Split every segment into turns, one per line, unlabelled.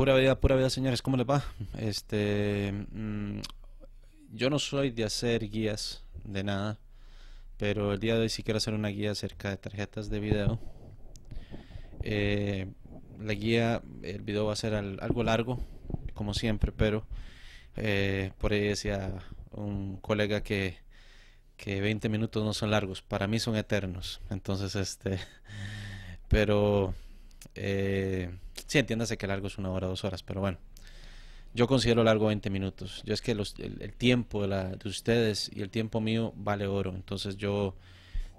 Pura vida, pura vida, señores, ¿cómo les va? Este, mm, yo no soy de hacer guías de nada, pero el día de hoy sí quiero hacer una guía acerca de tarjetas de video. Eh, la guía, el video va a ser algo largo, como siempre, pero eh, por ahí decía un colega que, que 20 minutos no son largos, para mí son eternos. Entonces, este, pero... Eh, Sí, entiéndase que largo es una hora, dos horas, pero bueno. Yo considero largo 20 minutos. Yo es que los, el, tiempo de, ustedes y el tiempo mío vale oro. Entonces yo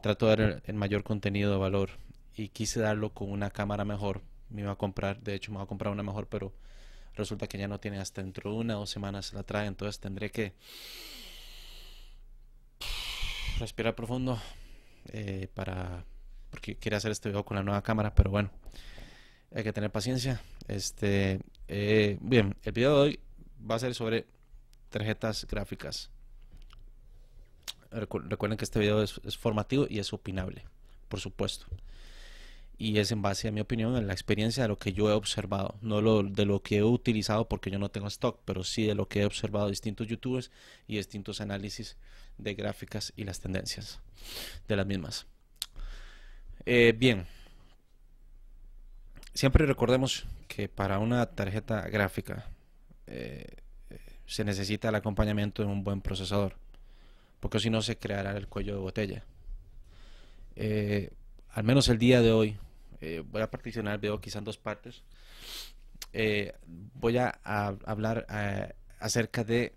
trato de dar el, mayor contenido de valor. Y quise darlo con una cámara mejor. Me iba a comprar, de hecho me iba a comprar una mejor, pero resulta que ya no tiene hasta dentro de una o dos semanas la trae. Entonces tendré que respirar profundo eh, para... Porque quería hacer este video con la nueva cámara, pero bueno. Hay que tener paciencia. Este, eh, bien, el video de hoy va a ser sobre tarjetas gráficas. recuerden que este video es, formativo y es opinable, por supuesto. Y es en base a mi opinión, en la experiencia de lo que yo he observado. No lo, de lo que he utilizado porque yo no tengo stock, pero sí de lo que he observado distintos youtubers y distintos análisis de gráficas y las tendencias de las mismas. Eh, bien siempre recordemos que para una tarjeta gráfica eh, eh, se necesita el acompañamiento de un buen procesador, porque si no se creará el cuello de botella. Eh, al menos el día de hoy, voy a particionar veo quizás en dos partes. voy a, hablar acerca de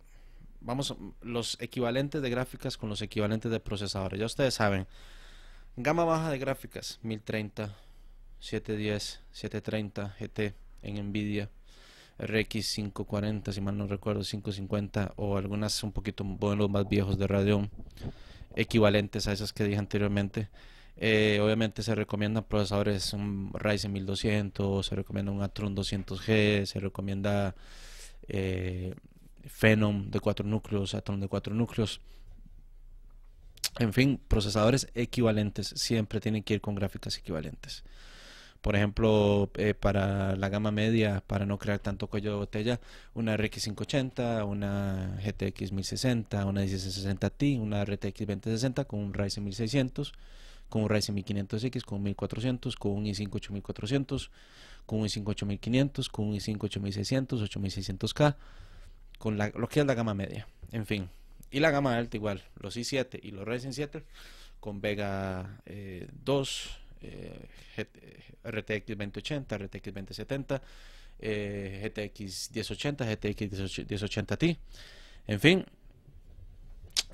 vamos, los equivalentes de gráficas con los equivalentes de procesadores. Ya ustedes saben, gama baja de gráficas, 1030, 710, 730 GT en Nvidia, RX 540, si mal no recuerdo, 550 o algunas un poquito modelos más viejos de Radeon, equivalentes a esas que dije anteriormente. Eh, obviamente se recomiendan procesadores un Ryzen 1200, se recomienda un Atron 200G, se recomienda eh, Phenom de 4 núcleos, Atron de 4 núcleos. En fin, procesadores equivalentes siempre tienen que ir con gráficas equivalentes. Por ejemplo, eh, para la gama media, para no crear tanto cuello de botella, una RX 580, una GTX 1060, una 60 t una RTX 2060 con un Ryzen 1600, con un Ryzen 1500X, con un 1400, con un i5 8400, con un i5 8500, con un i5 8600, 8600K, con la, lo que es la gama media. En fin. Y la gama alta igual, los i7 y los Ryzen 7 con Vega eh, 2 RTX 2080, RTX 2070, GTX 1080, GTX 1080 Ti, en fin.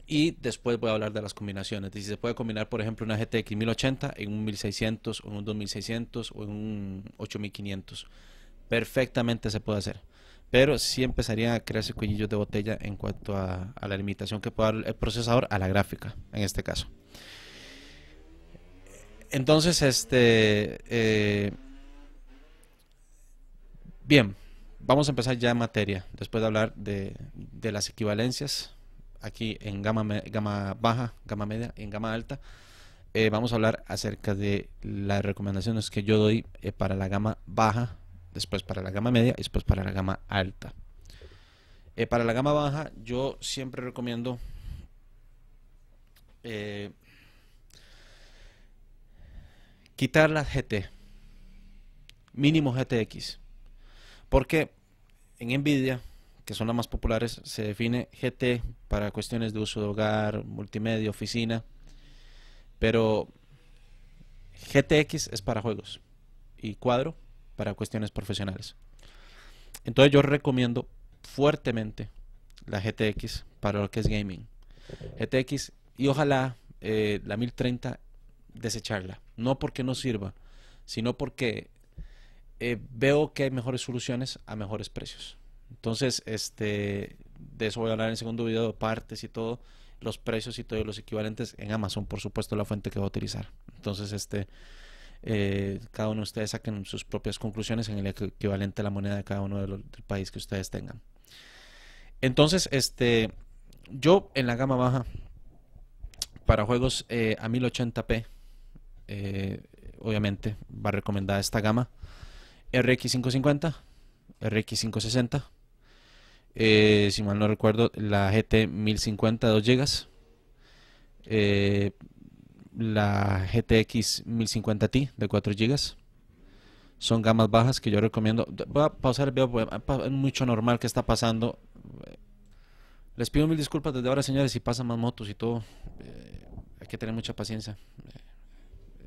Y después voy a hablar de las combinaciones, si se puede combinar, por ejemplo, una GTX 1080 en un 1600 o en un 2600 o en un 8500. Perfectamente se puede hacer pero sí empezaría a crearse cuñillos de botella en cuanto a, a, la limitación que puede dar el procesador a la gráfica, en este caso. Entonces, este... Eh, bien, vamos a empezar ya en materia, después de hablar de, las equivalencias, aquí en gama, gama baja, gama media y en gama alta. Eh, vamos a hablar acerca de las recomendaciones que yo doy eh, para la gama baja, después para la gama media y después para la gama alta. para la gama baja yo siempre recomiendo quitar las GT, mínimo GTX, porque en NVIDIA, que son las más populares, se define GT para cuestiones de uso de hogar, multimedia, oficina, pero GTX es para juegos y cuadro para cuestiones profesionales. Entonces yo recomiendo fuertemente la GTX para lo que es gaming. GTX y ojalá eh, la 1030 desecharla. No porque no sirva, sino porque eh, veo que hay mejores soluciones a mejores precios. Entonces, este, de eso voy a hablar en el segundo video, partes y todo, los precios y todos los equivalentes en Amazon, por supuesto, la fuente que voy a utilizar. Entonces, este, eh, cada uno de ustedes saquen sus propias conclusiones en el equivalente a la moneda de cada uno de los, del país que ustedes tengan. Entonces, este, yo en la gama baja, para juegos eh, a 1080p, eh, obviamente va a recomendar esta gama. RX550, RX560, eh, si mal no recuerdo, la GT 1050 2 GB, la GTX 1050 Ti de 4 GB. Son gamas bajas que yo recomiendo. Voy a pausar el video pues, es mucho normal que está pasando. Les pido mil disculpas desde ahora, señores, si pasan más motos y todo. Eh, hay que tener mucha paciencia.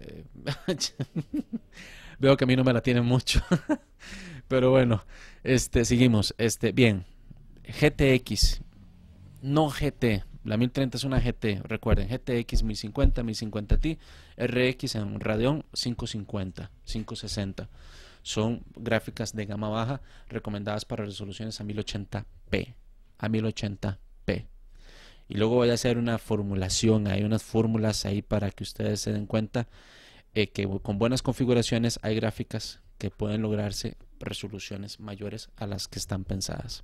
veo que a mí no me la tienen mucho. Pero bueno, este, seguimos. Este, bien. GTX. No GT. La 1030 es una GT. Recuerden, GTX 1050, 1050T, RX en Radeon 550, 560. Son gráficas de gama baja recomendadas para resoluciones a 1080p. A 1080p. Y luego voy a hacer una formulación, hay unas fórmulas ahí para que ustedes se den cuenta eh, que con buenas configuraciones hay gráficas que pueden lograrse resoluciones mayores a las que están pensadas.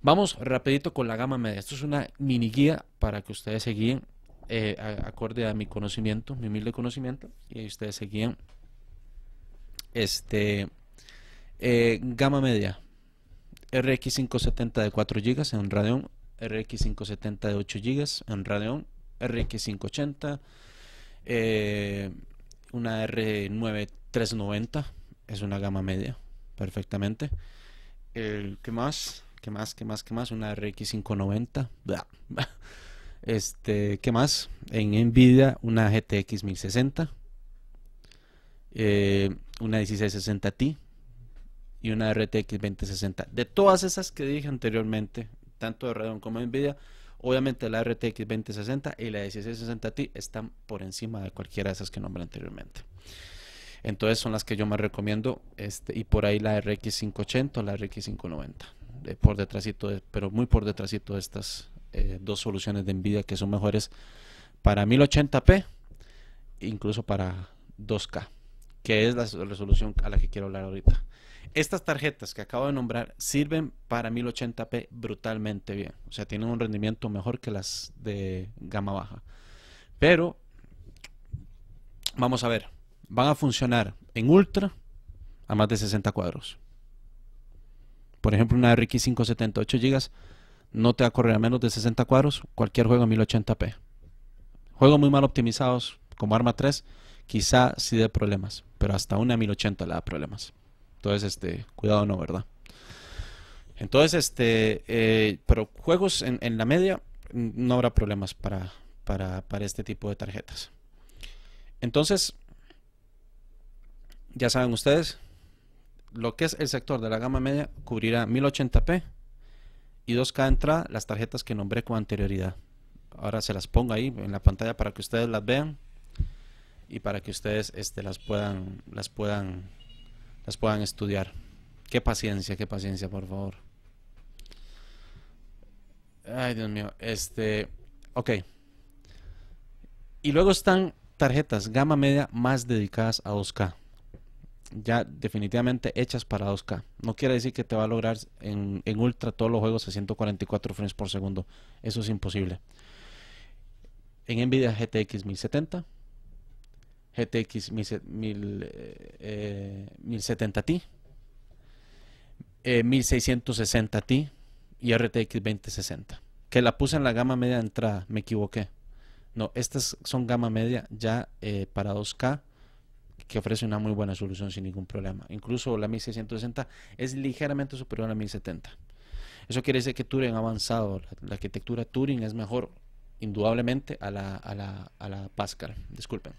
Vamos rapidito con la gama media. Esto es una mini guía para que ustedes se guíen eh, acorde a mi conocimiento, mi humilde conocimiento, y ustedes se guíen. Este, eh, gama media. RX570 de 4 GB en Radeon RX 570 de 8 GB en Radeon, RX 580, una R9 es una gama media, perfectamente. El, ¿Qué más? ¿Qué más? ¿Qué más? ¿Qué más? Una RX 590. Este, ¿qué más? En Nvidia, una GTX 1060, eh, una 1660 Ti y una RTX 2060. De todas esas que dije anteriormente, tanto de Radeon como de Nvidia. Obviamente la RTX 2060 y la 1660 Ti están por encima de cualquiera de esas que nombré anteriormente. Entonces son las que yo más recomiendo este, y por ahí la RX 580 o la RX 590. por pero muy por detrás de estas eh, dos soluciones de Nvidia que son mejores para 1080p, incluso para 2K, que es la resolución a la que quiero hablar ahorita. Estas tarjetas que acabo de nombrar sirven para 1080p brutalmente bien. O sea, tienen un rendimiento mejor que las de gama baja. Pero, vamos a ver, van a funcionar en ultra a más de 60 cuadros. Por ejemplo, una RX 578 GB no te va a correr a menos de 60 cuadros cualquier juego a 1080p. Juegos muy mal optimizados, como Arma 3, quizá sí de problemas, pero hasta una 1080 le da problemas. Entonces, este, cuidado no, ¿verdad? Entonces, este, eh, pero juegos en, en, la media no habrá problemas para, para, este tipo de tarjetas. Entonces, ya saben ustedes, lo que es el sector de la gama media cubrirá 1080p y 2K entrada las tarjetas que nombré con anterioridad. Ahora se las pongo ahí en la pantalla para que ustedes las vean y para que ustedes este, las puedan, las puedan las puedan estudiar. Qué paciencia, qué paciencia, por favor. Ay, Dios mío. Este, ok. Y luego están tarjetas gama media más dedicadas a 2K. Ya definitivamente hechas para 2K. No quiere decir que te va a lograr en, en ultra todos los juegos a 144 frames por segundo. Eso es imposible. En Nvidia GTX 1070 GTX 1070 eh, Ti, 1660 eh, Ti y RTX 2060. Que la puse en la gama media de entrada, me equivoqué. No, estas son gama media ya eh, para 2K que ofrece una muy buena solución sin ningún problema. Incluso la 1660 es ligeramente superior a la 1070. Eso quiere decir que Turing ha avanzado, la, arquitectura Turing es mejor indudablemente a la, a a la Pascal. Disculpen.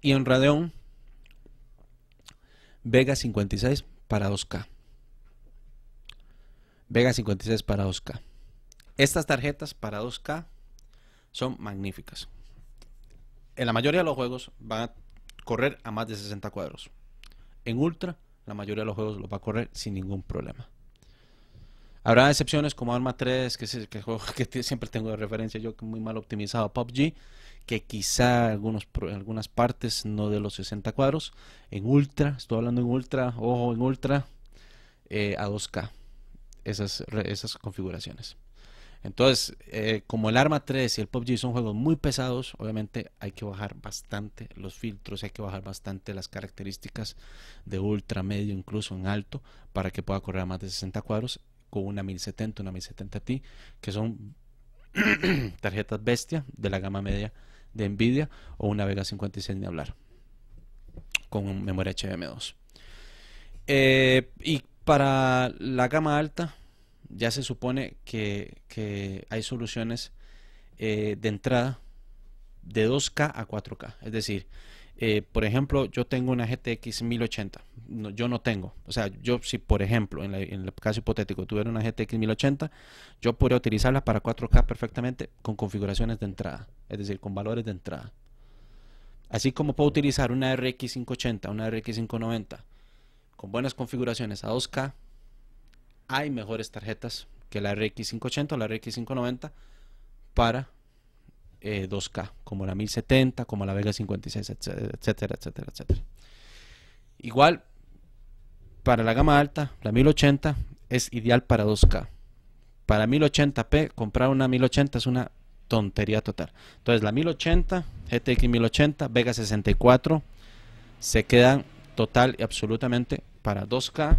y en Radeon Vega 56 para 2K. Vega 56 para 2K. Estas tarjetas para 2K son magníficas. En la mayoría de los juegos van a correr a más de 60 cuadros. En Ultra, la mayoría de los juegos los va a correr sin ningún problema. Habrá excepciones como Arma 3, que es el juego que siempre tengo de referencia yo, que muy mal optimizado, PUBG, que quizá algunos, algunas partes, no de los 60 cuadros, en ultra, estoy hablando en ultra, ojo, en ultra, eh, a 2K, esas, esas configuraciones. Entonces, eh, como el Arma 3 y el PUBG son juegos muy pesados, obviamente hay que bajar bastante los filtros, hay que bajar bastante las características de ultra, medio, incluso en alto, para que pueda correr a más de 60 cuadros con una 1070, una 1070 Ti, que son tarjetas bestia de la gama media de Nvidia o una Vega 56 ni hablar con memoria hbm 2 eh, y para la gama alta ya se supone que, hay soluciones eh, de entrada de 2K a 4K, es decir, eh, por ejemplo, yo tengo una GTX 1080. yo no tengo. O sea, yo si, por ejemplo, en, en el caso hipotético, tuviera una GTX 1080, yo podría utilizarla para 4K perfectamente con configuraciones de entrada, es decir, con valores de entrada. Así como puedo utilizar una RX 580, una RX 590, con buenas configuraciones a 2K, hay mejores tarjetas que la RX 580 o la RX 590 para 2K, eh, como la 1070, como la Vega 56, etcétera, etcétera, etcétera. Igual, para la gama alta, la 1080 es ideal para 2K. Para 1080p, comprar una 1080 es una tontería total. Entonces, la 1080, GTX 1080, Vega 64, se quedan total y absolutamente para 2K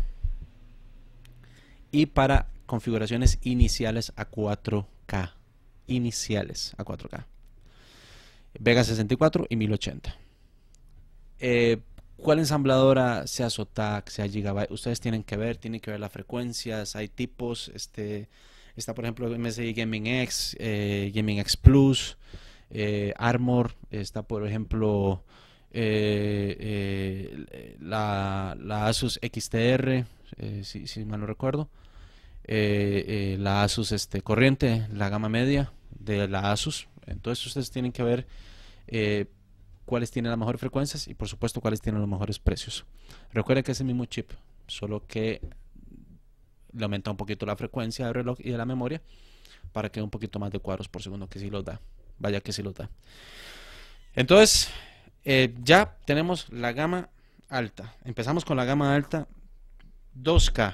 y para configuraciones iniciales a 4K iniciales a 4K. Vega 64 y 1080. Eh, ¿Cuál ensambladora, sea Zotac, sea Gigabyte, ustedes tienen que ver, tienen que ver las frecuencias, hay tipos, este, está por ejemplo MSI Gaming X, eh, Gaming X Plus, eh, Armor, está por ejemplo la, Asus XTR, si, mal no recuerdo, la Asus este, corriente, la gama media, de la ASUS. Entonces ustedes tienen que ver eh, cuáles tienen las mejores frecuencias y por supuesto cuáles tienen los mejores precios. Recuerden que es el mismo chip, solo que le aumenta un poquito la frecuencia del reloj y de la memoria para que un poquito más de cuadros por segundo, que si los da. Vaya que si los da. Entonces, eh, ya tenemos la gama alta. Empezamos con la gama alta 2K,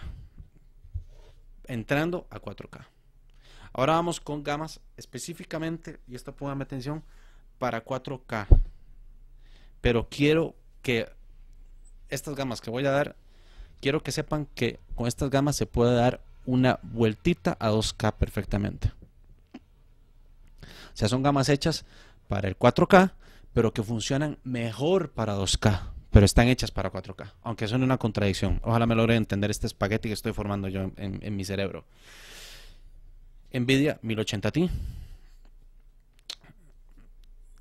entrando a 4K. Ahora vamos con gamas específicamente, y esto póngame atención, para 4K. Pero quiero que estas gamas que voy a dar, quiero que sepan que con estas gamas se puede dar una vueltita a 2K perfectamente. O sea, son gamas hechas para el 4K, pero que funcionan mejor para 2K, pero están hechas para 4K, aunque son una contradicción. Ojalá me logre entender este espagueti que estoy formando yo en mi cerebro. Nvidia 1080 Ti.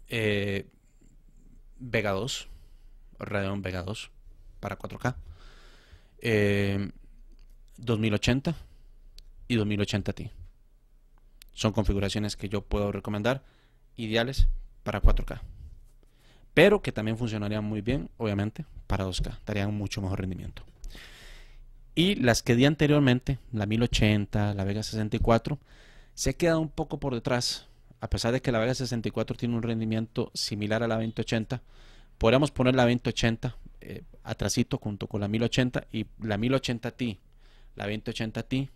Eh, Vega 2. Radeon Vega 2 para 4K. 2080 eh, y 2080 Ti. Son configuraciones que yo puedo recomendar ideales para 4K. Pero que también funcionarían muy bien, obviamente, para 2K. Darían mucho mejor rendimiento. Y las que di anteriormente, la 1080, la Vega 64, se ha quedado un poco por detrás. A pesar de que la Vega 64 tiene un rendimiento similar a la 2080, podríamos poner la 2080 eh, junto con la 1080 y la 1080 t la 2080 t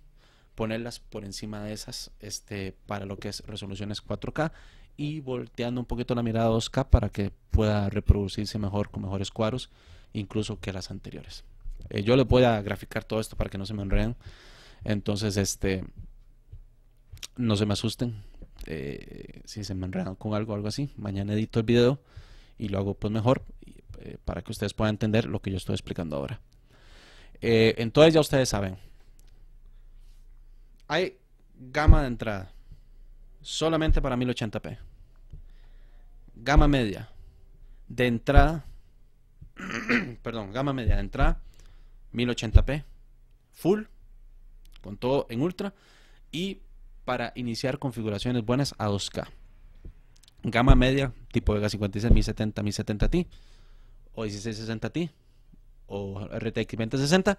ponerlas por encima de esas este, para lo que es resoluciones 4K y volteando un poquito la mirada 2K para que pueda reproducirse mejor con mejores cuadros, incluso que las anteriores. Eh, yo les voy a graficar todo esto para que no se me enreden. Entonces, este, no se me asusten. Eh, si se me enredan con algo, algo así. Mañana edito el video y lo hago pues mejor eh, para que ustedes puedan entender lo que yo estoy explicando ahora. entonces ya ustedes saben. Hay gama de entrada solamente para 1080p. Gama media de entrada, perdón, gama media de entrada 1080p, full, con todo en ultra y para iniciar configuraciones buenas a 2K. Gama media, tipo Vega 56, 1070, 1070 Ti o 1660 Ti o RTX 2060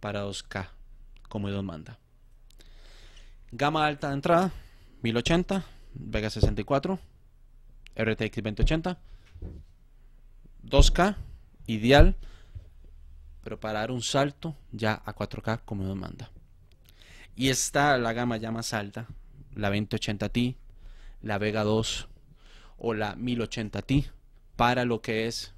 para 2K, como Dios manda. Gama alta de entrada, 1080, Vega 64, RTX 2080, 2K, ideal preparar para un salto ya a 4K como demanda Y está la gama ya más alta, la 2080 t la Vega 2 o la 1080 Ti, para lo que es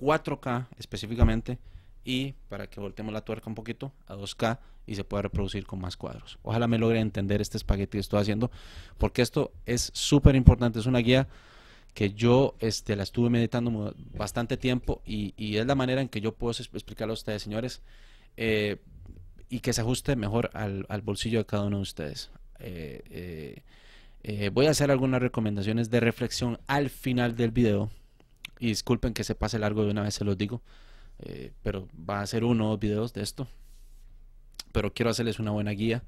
4K específicamente y para que voltemos la tuerca un poquito a 2K y se pueda reproducir con más cuadros. Ojalá me logre entender este espagueti que estoy haciendo, porque esto es súper importante, es una guía que yo este, la estuve meditando bastante tiempo y, es la manera en que yo puedo explicarlo a ustedes, señores, eh, y que se ajuste mejor al, bolsillo de cada uno de ustedes. Eh, eh, voy a hacer algunas recomendaciones de reflexión al final del video. Y disculpen que se pase largo de una vez, se los digo. pero va a ser uno o dos videos de esto. Pero quiero hacerles una buena guía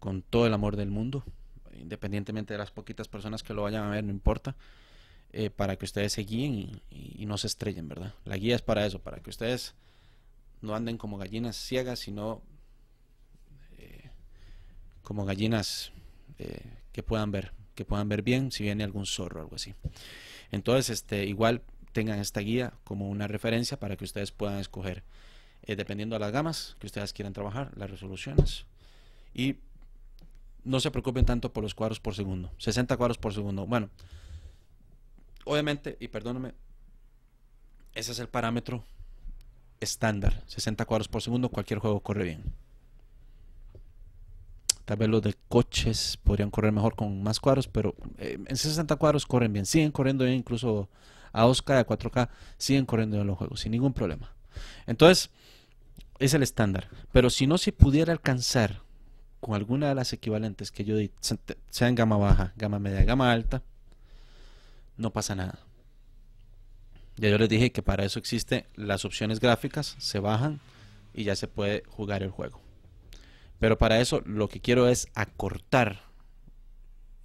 con todo el amor del mundo independientemente de las poquitas personas que lo vayan a ver, no importa, eh, para que ustedes se guíen y, no se estrellen, ¿verdad? La guía es para eso, para que ustedes no anden como gallinas ciegas, sino eh, como gallinas eh, que puedan ver, que puedan ver bien si viene algún zorro o algo así. Entonces, este, igual tengan esta guía como una referencia para que ustedes puedan escoger, dependiendo de las gamas que ustedes quieran trabajar, las resoluciones y no se preocupen tanto por los cuadros por segundo. 60 cuadros por segundo. Bueno, obviamente, y perdóname, ese es el parámetro estándar. 60 cuadros por segundo, cualquier juego corre bien. Tal vez los de coches podrían correr mejor con más cuadros, pero eh, en 60 cuadros corren bien. Siguen corriendo bien, incluso a 2K, a 4K, siguen corriendo bien los juegos, sin ningún problema. Entonces, es el estándar. Pero si no se pudiera alcanzar con alguna de las equivalentes que yo di, sean gama baja, gama media, gama alta, no pasa nada. Ya yo les dije que para eso existen las opciones gráficas, se bajan y ya se puede jugar el juego. Pero para eso lo que quiero es acortar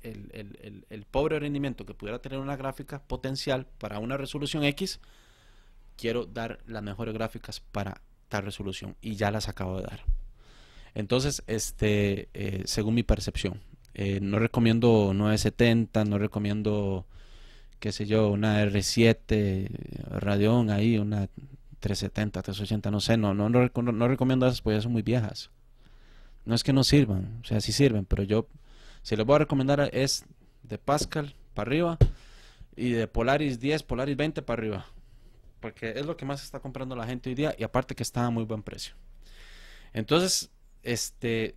el, el, pobre rendimiento que pudiera tener una gráfica potencial para una resolución X. Quiero dar las mejores gráficas para tal resolución y ya las acabo de dar. Entonces, este, eh, según mi percepción, eh, no recomiendo 970, no recomiendo, qué sé yo, una R7, Radeon ahí, una 370, 380, no sé, no, no, recomiendo esas porque ya son muy viejas. No es que no sirvan, o sea, sí sirven, pero yo, si les voy a recomendar es de Pascal para arriba y de Polaris 10, Polaris 20 para arriba. Porque es lo que más está comprando la gente hoy día y aparte que está a muy buen precio. Entonces, este,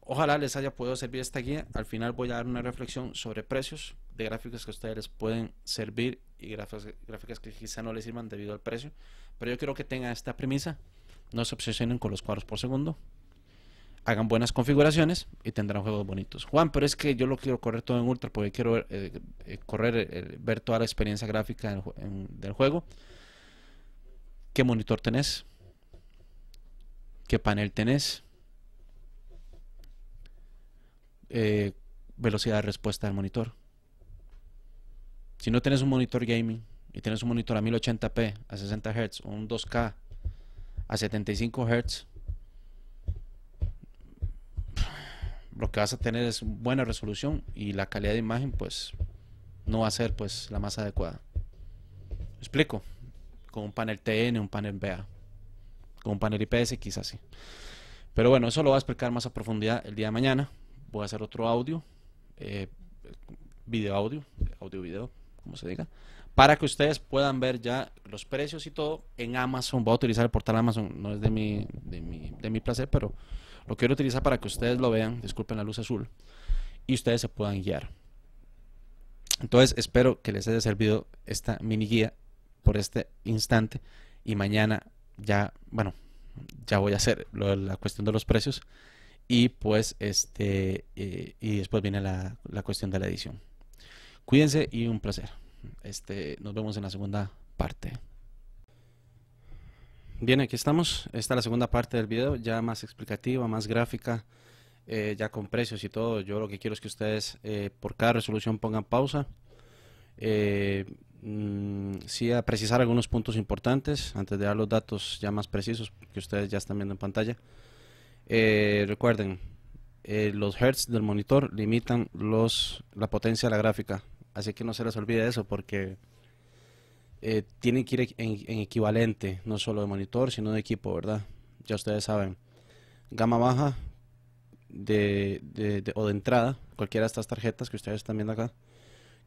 ojalá les haya podido servir esta guía. Al final voy a dar una reflexión sobre precios de gráficos que a ustedes les pueden servir y gráficas que quizá no les sirvan debido al precio. Pero yo quiero que tengan esta premisa. No se obsesionen con los cuadros por segundo. Hagan buenas configuraciones y tendrán juegos bonitos. Juan, pero es que yo lo quiero correr todo en ultra porque quiero ver, eh, eh, correr, eh, ver toda la experiencia gráfica del juego. ¿Qué monitor tenés? qué panel tenés, eh, velocidad de respuesta del monitor. Si no tenés un monitor gaming y tienes un monitor a 1080p, a 60 Hz, o un 2K a 75 Hz, lo que vas a tener es buena resolución y la calidad de imagen pues no va a ser pues la más adecuada. explico? Con un panel TN, un panel BA un panel IPS quizás sí. Pero bueno, eso lo voy a explicar más a profundidad el día de mañana. Voy a hacer otro audio, eh, video audio, audio video, como se diga, para que ustedes puedan ver ya los precios y todo en Amazon. Voy a utilizar el portal Amazon, no es de mi, de mi, de mi placer, pero lo quiero utilizar para que ustedes lo vean, disculpen la luz azul, y ustedes se puedan guiar. Entonces, espero que les haya servido esta mini guía por este instante y mañana ya, bueno, ya voy a hacer la cuestión de los precios y pues este, eh, y después viene la, cuestión de la edición. Cuídense y un placer. Este, nos vemos en la segunda parte. Bien, aquí estamos. Esta es la segunda parte del video, ya más explicativa, más gráfica, eh, ya con precios y todo. Yo lo que quiero es que ustedes eh, por cada resolución pongan pausa eh, mm, sí a precisar algunos puntos importantes antes de dar los datos ya más precisos que ustedes ya están viendo en pantalla. Eh, recuerden, eh, los hertz del monitor limitan los, la potencia de la gráfica, así que no se les olvide eso porque eh, tienen que ir en, equivalente, no solo de monitor, sino de equipo, ¿verdad? Ya ustedes saben. Gama baja, de, de, o de entrada, cualquiera de estas tarjetas que ustedes están viendo acá,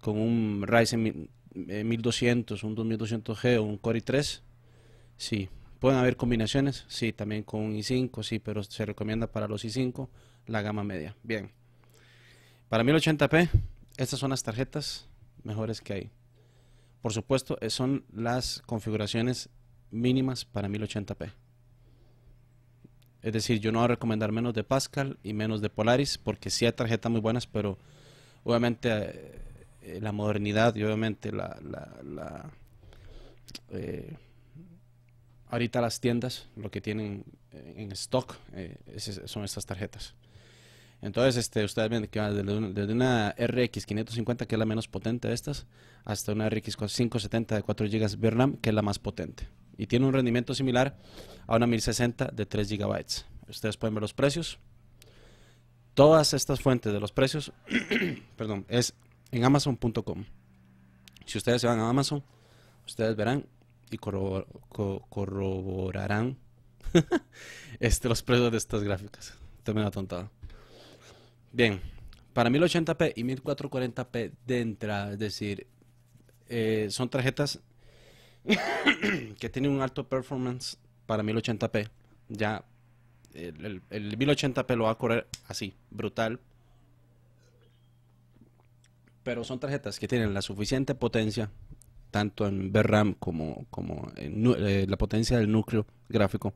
con un Ryzen 1200, eh, un 2200G o un Core i3, sí. Pueden haber combinaciones, sí, también con un i5, sí, pero se recomienda para los i5 la gama media. Bien. Para 1080p, estas son las tarjetas mejores que hay. Por supuesto, eh, son las configuraciones mínimas para 1080p. Es decir, yo no voy a recomendar menos de Pascal y menos de Polaris, porque sí hay tarjetas muy buenas, pero obviamente eh, eh, la modernidad y obviamente la... Eh, ahorita las tiendas lo que tienen eh, en stock son estas tarjetas. Entonces, este, ustedes ven que va desde una, RX 550, que es la menos potente de estas, hasta una RX 570 de 4 GB birnam que es la más potente. Y tiene un rendimiento similar a una 1060 de 3 GB. Ustedes pueden ver los precios. Todas estas fuentes de los precios, perdón, es en amazon.com. Si ustedes se van a Amazon, ustedes verán y corroborarán este, los precios de estas gráficas. me una tontada. Bien, para 1080p y 1440p de entrada, es decir, eh, son tarjetas que tienen un alto performance para 1080p. Ya el 1080p lo va a correr así, brutal, pero son tarjetas que tienen la suficiente potencia, tanto en VRAM como, como en, eh, la potencia del núcleo gráfico,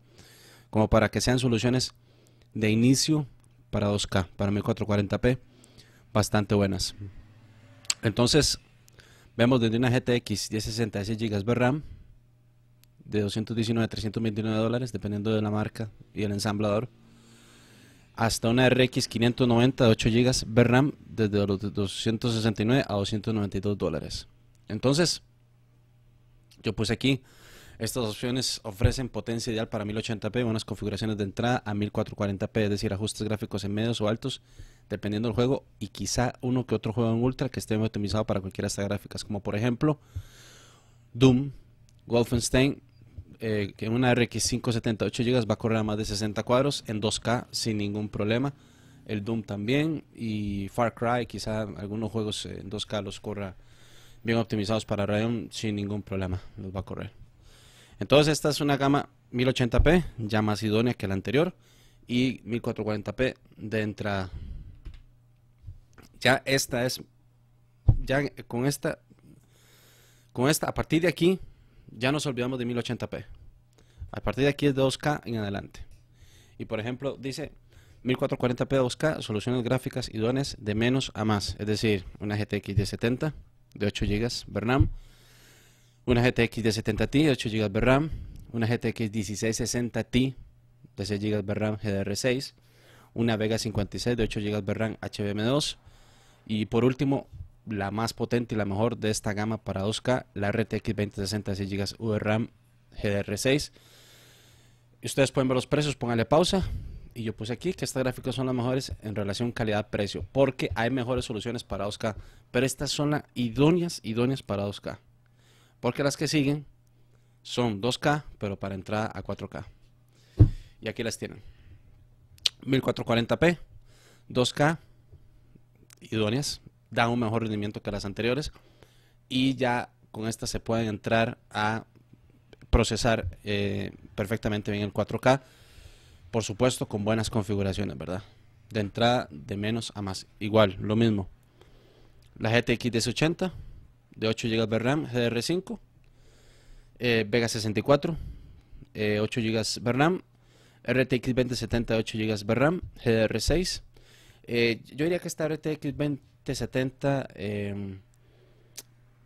como para que sean soluciones de inicio para 2K, para 1440p, bastante buenas. Entonces, vemos desde una GTX 1066 GB VRAM, de 219 a 329 dólares, dependiendo de la marca y el ensamblador hasta una RX 590 de 8 GB VRAM desde los 269 a 292 dólares. Entonces, yo puse aquí, estas opciones ofrecen potencia ideal para 1080p, unas configuraciones de entrada a 1440p, es decir, ajustes gráficos en medios o altos, dependiendo del juego, y quizá uno que otro juego en ultra que esté optimizado para cualquiera de estas gráficas, como por ejemplo Doom, Wolfenstein en eh, una RX 578 GB va a correr a más de 60 cuadros en 2K sin ningún problema. El Doom también y Far Cry, quizá algunos juegos en 2K los corra bien optimizados para Radeon sin ningún problema, los va a correr. Entonces esta es una gama 1080p, ya más idónea que la anterior, y 1440p de entrada. Ya esta es, ya con esta, con esta, a partir de aquí ya nos olvidamos de 1080p. A partir de aquí es de 2K en adelante. Y por ejemplo, dice 1440p 2K, soluciones gráficas idóneas de menos a más. Es decir, una GTX de 70 de 8 GB RAM, una GTX de 70 Ti de 8 GB RAM, una GTX 1660 Ti de 6 GB RAM GDR6, una Vega 56 de 8 GB RAM HBM2 y por último la más potente y la mejor de esta gama para 2K, la RTX 2060 de 6 GB VRAM GDR6. Ustedes pueden ver los precios, pónganle pausa. Y yo puse aquí que estas gráficas son las mejores en relación calidad-precio, porque hay mejores soluciones para 2K, pero estas son las idóneas, idóneas para 2K. Porque las que siguen son 2K, pero para entrada a 4K. Y aquí las tienen. 1440p, 2K, idóneas, Da un mejor rendimiento que las anteriores y ya con estas se pueden entrar a procesar eh, perfectamente bien el 4K, por supuesto con buenas configuraciones, ¿verdad? De entrada de menos a más, igual, lo mismo. La GTX 1080 de 8 GB de RAM, GDR5, eh, Vega 64, 8 GB de RAM, RTX 2070 de 8 GB RAM, GDR6. Eh, yo diría que esta RTX 20 70 em,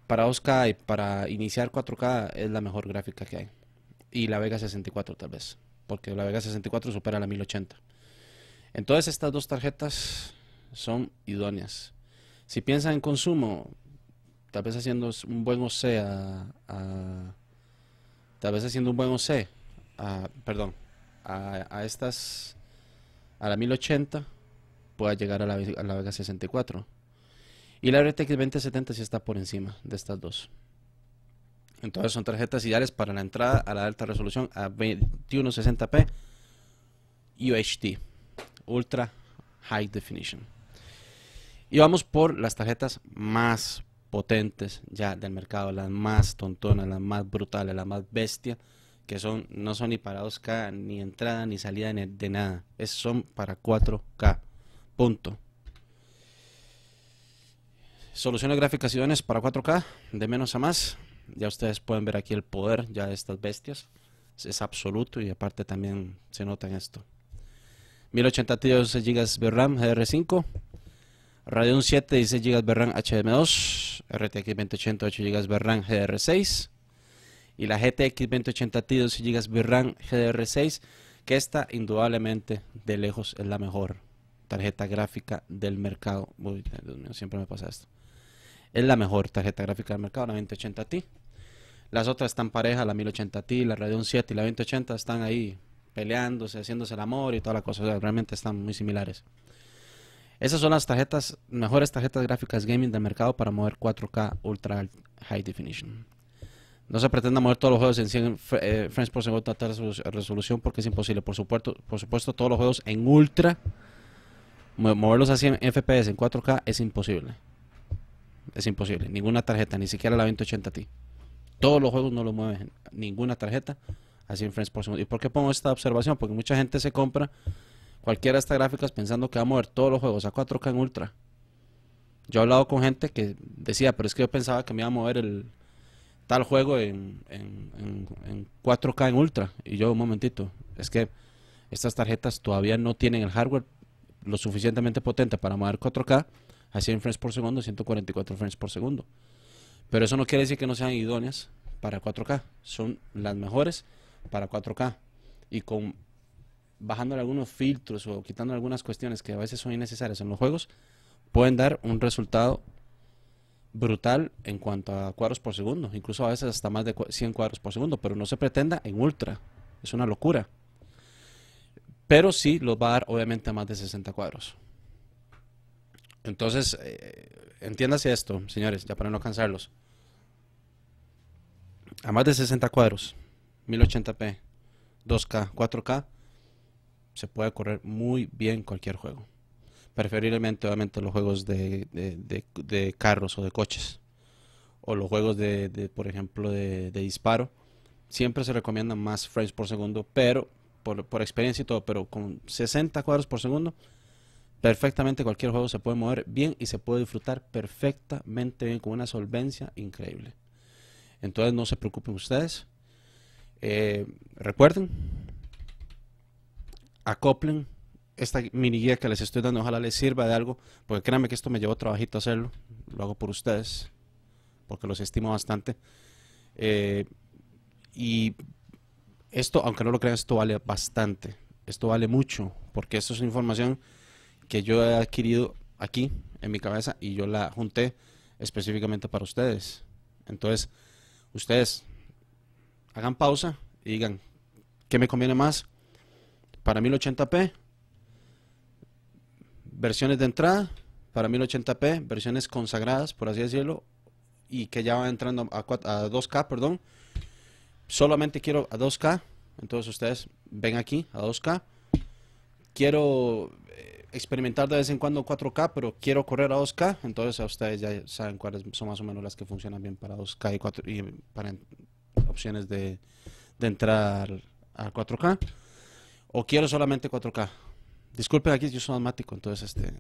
para 2K y para iniciar 4K es la mejor gráfica que hay. Y la Vega 64 tal vez, porque la Vega 64 supera la 1080. Entonces estas dos tarjetas son idóneas. Si piensan en consumo, tal vez haciendo un buen OC a, tal vez haciendo un buen OC a, perdón, a, estas a la 1080 pueda llegar a la Vega 64 y la RTX 2070 sí está por encima de estas dos. Entonces son tarjetas ideales para la entrada a la alta resolución a 2160p UHD, Ultra High Definition. Y vamos por las tarjetas más potentes ya del mercado, las más tontonas, las más brutales, las más bestias, que son, no son ni para 2K, ni entrada, ni salida de nada. Es, son para 4K. Punto soluciones gráficas y para 4K, de menos a más. Ya ustedes pueden ver aquí el poder ya de estas bestias. Es, absoluto y aparte también se nota en esto. 1080 Ti 12 GB RAM GDR5. Radeon 7 16 GB RAM HDM2. RTX 2080 8 GB RAM GDR6. Y la GTX 2080 Ti 12 GB RAM GDR6. Que esta indudablemente de lejos es la mejor tarjeta gráfica del mercado. siempre me pasa esto es la mejor tarjeta gráfica del mercado, la 2080 Ti. Las otras están parejas, la 1080 t la Radeon 7 y la 2080 están ahí peleándose, haciéndose el amor y toda la cosa. realmente están muy similares. Esas son las mejores tarjetas gráficas gaming del mercado para mover 4K Ultra High Definition. No se pretenda mover todos los juegos en 100 eh, frames por segundo a resolución porque es imposible. Por supuesto, por supuesto, todos los juegos en Ultra, moverlos a 100 FPS en 4K es imposible. Es imposible. Ninguna tarjeta, ni siquiera la 2080 Ti. Todos los juegos no lo mueven. Ninguna tarjeta. Así en Friends por ¿Y por qué pongo esta observación? Porque mucha gente se compra cualquiera de estas gráficas pensando que va a mover todos los juegos a 4K en ultra. Yo he hablado con gente que decía, pero es que yo pensaba que me iba a mover el tal juego en, en 4K en ultra. Y yo, un momentito, es que estas tarjetas todavía no tienen el hardware lo suficientemente potente para mover 4K a 100 frames por segundo, 144 frames por segundo. Pero eso no quiere decir que no sean idóneas para 4K. Son las mejores para 4K. Y con bajando algunos filtros o quitando algunas cuestiones que a veces son innecesarias en los juegos, pueden dar un resultado brutal en cuanto a cuadros por segundo, incluso a veces hasta más de 100 cuadros por segundo, pero no se pretenda en ultra, es una locura. Pero sí los va a dar obviamente más de 60 cuadros. Entonces, eh, entiéndase esto, señores, ya para no cansarlos. A más de 60 cuadros, 1080p, 2K, 4K, se puede correr muy bien cualquier juego. Preferiblemente, obviamente, los juegos de, carros o de coches. O los juegos de, por ejemplo, de, disparo. Siempre se recomiendan más frames por segundo, pero por, por experiencia y todo, pero con 60 cuadros por segundo perfectamente cualquier juego se puede mover bien y se puede disfrutar perfectamente bien con una solvencia increíble. Entonces no se preocupen ustedes. Eh, recuerden, acoplen esta mini guía que les estoy dando, ojalá les sirva de algo, porque créanme que esto me llevó trabajito hacerlo, lo hago por ustedes, porque los estimo bastante. Eh, y esto, aunque no lo crean, esto vale bastante, esto vale mucho, porque esto es información que yo he adquirido aquí en mi cabeza y yo la junté específicamente para ustedes. Entonces, ustedes hagan pausa y digan, ¿qué me conviene más? Para 1080p, versiones de entrada, para 1080p, versiones consagradas, por así decirlo, y que ya va entrando a, 2K, perdón. Solamente quiero a 2K, entonces ustedes ven aquí a 2K. Quiero... Eh, experimentar de vez en cuando 4K, pero quiero correr a 2K, entonces a ustedes ya saben cuáles son más o menos las que funcionan bien para 2K y, 4, y para opciones de, entrar a 4K. O quiero solamente 4K. Disculpen aquí, yo soy asmático, entonces este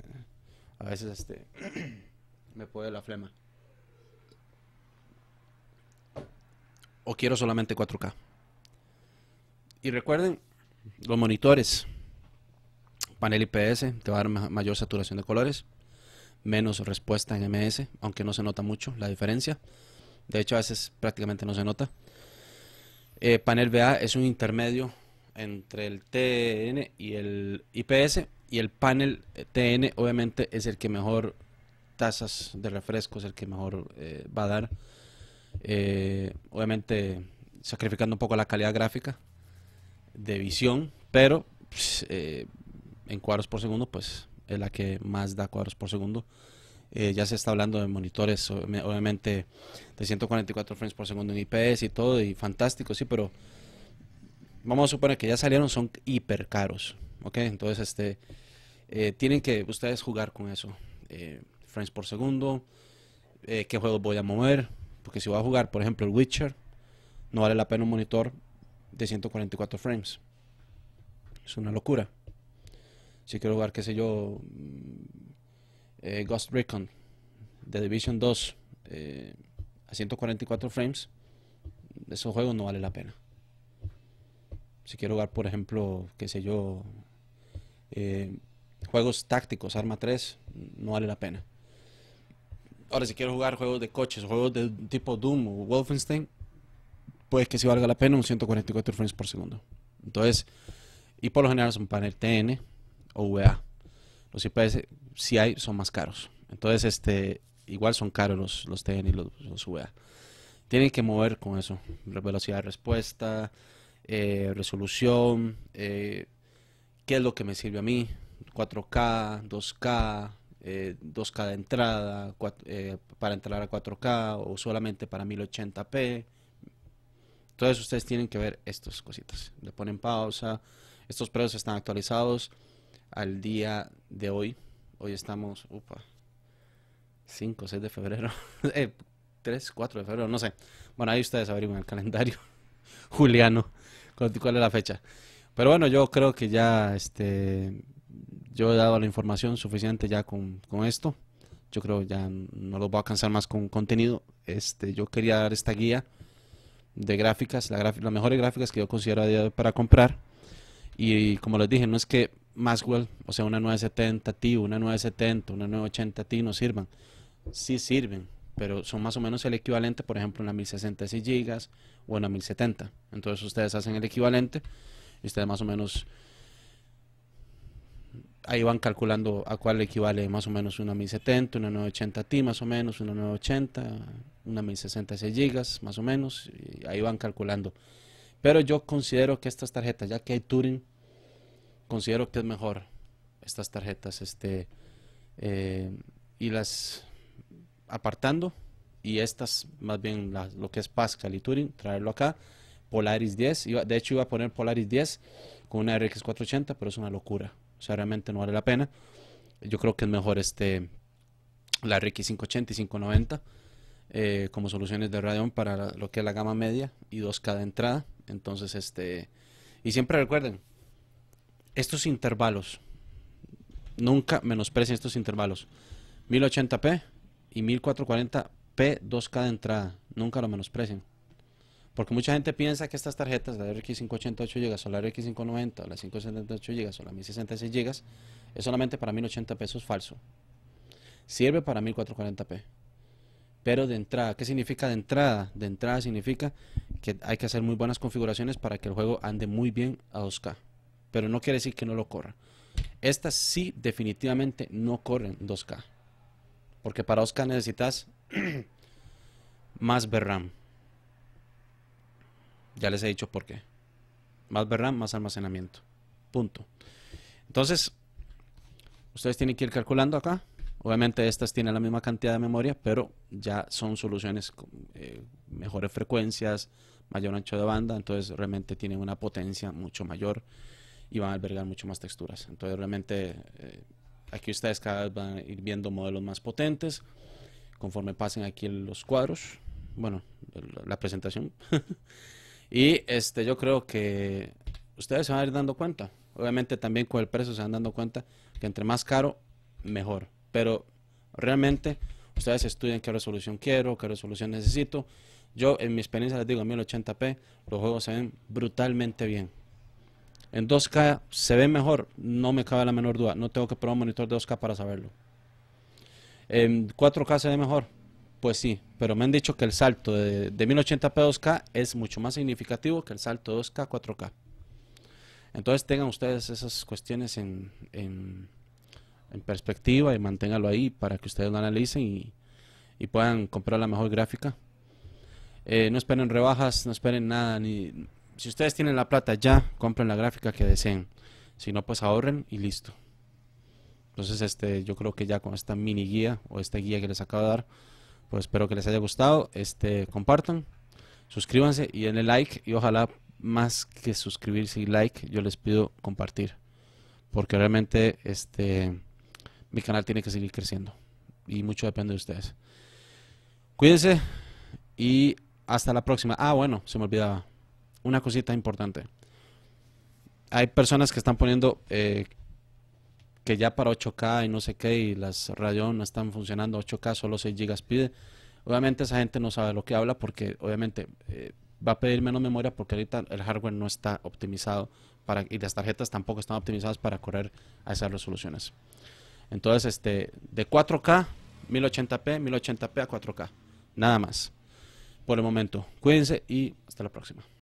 a veces este me puede la flema. O quiero solamente 4K. Y recuerden los monitores. Panel IPS te va a dar mayor saturación de colores, menos respuesta en MS, aunque no se nota mucho la diferencia. De hecho, a veces prácticamente no se nota. Eh, panel VA es un intermedio entre el TN y el IPS. Y el panel TN obviamente es el que mejor tasas de refresco, es el que mejor eh, va a dar. Eh, obviamente sacrificando un poco la calidad gráfica de visión, pero pues, en cuadros por segundo, pues es la que más da cuadros por segundo. Eh, ya se está hablando de monitores, obviamente, de 144 frames por segundo en IPS y todo, y fantástico, sí, pero vamos a suponer que ya salieron, son hiper caros, ¿ok? Entonces, este, eh, tienen que ustedes jugar con eso. Eh, frames por segundo, qué juego voy a mover, porque si voy a jugar, por ejemplo, el Witcher, no vale la pena un monitor de 144 frames. Es una locura si quiero jugar, qué sé yo, mm, eh, Ghost Recon, The Division 2, eh, a 144 frames, esos juegos no vale la pena. Si quiero jugar, por ejemplo, qué sé yo, eh, juegos tácticos, Arma 3, no vale la pena. Ahora, si quiero jugar juegos de coches, juegos de tipo Doom o Wolfenstein, pues que sí valga la pena un 144 frames por segundo. Entonces, y por lo general son panel TN, OVA. Los IPS si hay son más caros. Entonces, este, igual son caros los, los TN y los, VA Tienen que mover con eso. Velocidad de respuesta, eh, resolución, eh, qué es lo que me sirve a mí. 4K, 2K, 2K de entrada, eh, para entrar a 4K o solamente para 1080p. Entonces ustedes tienen que ver estas cositas. Le ponen pausa. Estos precios están actualizados al día de hoy. Hoy estamos, upa, 5, 6 de febrero, eh, 3, 4 de febrero, no sé. Bueno, ahí ustedes averiguan el calendario juliano, cuál es la fecha. Pero bueno, yo creo que ya este, yo he dado la información suficiente ya con, esto. Yo creo ya no lo voy a cansar más con contenido. Este, yo quería dar esta guía de gráficas, la las mejores gráficas que yo considero para comprar y como les dije, no es que Maxwell, o sea, una 970 Ti, una 970, una 980 t no sirvan. Sí sirven, pero son más o menos el equivalente, por ejemplo, una 1066 GB o una 1070. Entonces ustedes hacen el equivalente y ustedes más o menos ahí van calculando a cuál equivale más o menos una 1070, una 980 t más o menos, una 980, una 1066 GB más o menos, y ahí van calculando. Pero yo considero que estas tarjetas, ya que hay Turing, considero que es mejor estas tarjetas este, eh, y las apartando y estas más bien lo que es Pascal y Turing, traerlo acá, Polaris 10, de hecho iba a poner Polaris 10 con una RX 480, pero es una locura, o sea, realmente no vale la pena. Yo creo que es mejor este, la RX 580 y 590 eh, como soluciones de Radeon para lo que es la gama media y 2K de entrada. Entonces, este, y siempre recuerden, estos intervalos. Nunca menosprecien estos intervalos. 1080p y 1440p 2K de entrada. Nunca lo menosprecien. Porque mucha gente piensa que estas tarjetas, la RX 588 GB o la RX 590 o la 568 GB o la 1066 GB, es solamente para 1080 p es falso. Sirve para 1440p. Pero de entrada, ¿qué significa de entrada? De entrada significa que hay que hacer muy buenas configuraciones para que el juego ande muy bien a 2K pero no quiere decir que no lo corra. Estas sí definitivamente no corren 2K, porque para 2K necesitas más VRAM. Ya les he dicho por qué. Más VRAM, más almacenamiento. Punto. Entonces, ustedes tienen que ir calculando acá. Obviamente estas tienen la misma cantidad de memoria, pero ya son soluciones con eh, mejores frecuencias, mayor ancho de banda, entonces realmente tienen una potencia mucho mayor y van a albergar mucho más texturas. Entonces realmente eh, aquí ustedes cada vez van a ir viendo modelos más potentes conforme pasen aquí los cuadros, bueno, la presentación. y este yo creo que ustedes se van a ir dando cuenta. Obviamente también con el precio se van dando cuenta que entre más caro, mejor. Pero realmente ustedes estudian qué resolución quiero, qué resolución necesito. Yo en mi experiencia les digo, 1080p, los juegos se ven brutalmente bien. En 2K se ve mejor, no me cabe la menor duda. No tengo que probar un monitor de 2K para saberlo. En 4K se ve mejor, pues sí, pero me han dicho que el salto de, 1080p a 2K es mucho más significativo que el salto de 2K a 4K. Entonces tengan ustedes esas cuestiones en, perspectiva y manténganlo ahí para que ustedes lo analicen y, puedan comprar la mejor gráfica. Eh, no esperen rebajas, no esperen nada, ni si ustedes tienen la plata ya, compren la gráfica que deseen. Si no, pues ahorren y listo. Entonces, este, yo creo que ya con esta mini guía o esta guía que les acabo de dar, pues espero que les haya gustado. Este, compartan, suscríbanse y denle like. Y ojalá más que suscribirse y like, yo les pido compartir. Porque realmente este, mi canal tiene que seguir creciendo. Y mucho depende de ustedes. Cuídense y hasta la próxima. Ah, bueno, se me olvidaba una cosita importante. Hay personas que están poniendo eh, que ya para 8K y no sé qué, y las radios no están funcionando, 8K solo 6 GB pide. Obviamente esa gente no sabe lo que habla porque obviamente eh, va a pedir menos memoria porque ahorita el hardware no está optimizado para, y las tarjetas tampoco están optimizadas para correr a esas resoluciones. Entonces, este, de 4K, 1080p, 1080p a 4K. Nada más. Por el momento, cuídense y hasta la próxima.